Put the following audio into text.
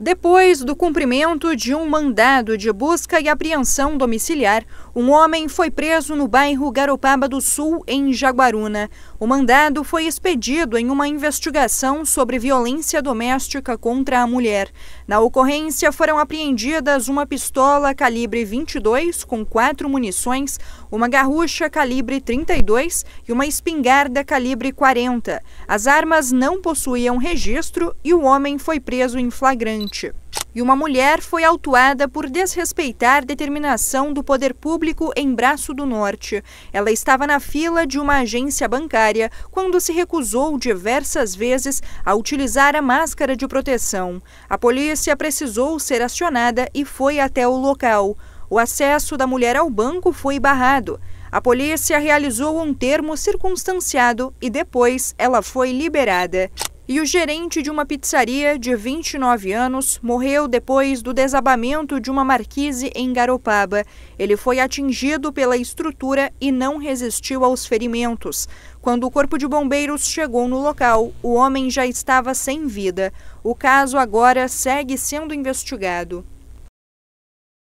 Depois do cumprimento de um mandado de busca e apreensão domiciliar, um homem foi preso no bairro Garopaba do Sul, em Jaguaruna. O mandado foi expedido em uma investigação sobre violência doméstica contra a mulher. Na ocorrência foram apreendidas uma pistola calibre 22 com quatro munições, uma garrucha calibre 32 e uma espingarda calibre 40. As armas não possuíam registro e o homem foi preso em flagrante. E uma mulher foi autuada por desrespeitar determinação do poder público em Braço do Norte. Ela estava na fila de uma agência bancária quando se recusou diversas vezes a utilizar a máscara de proteção. A polícia precisou ser acionada e foi até o local. O acesso da mulher ao banco foi barrado. A polícia realizou um termo circunstanciado e depois ela foi liberada e o gerente de uma pizzaria de 29 anos morreu depois do desabamento de uma marquise em Garopaba. Ele foi atingido pela estrutura e não resistiu aos ferimentos. Quando o corpo de bombeiros chegou no local, o homem já estava sem vida. O caso agora segue sendo investigado.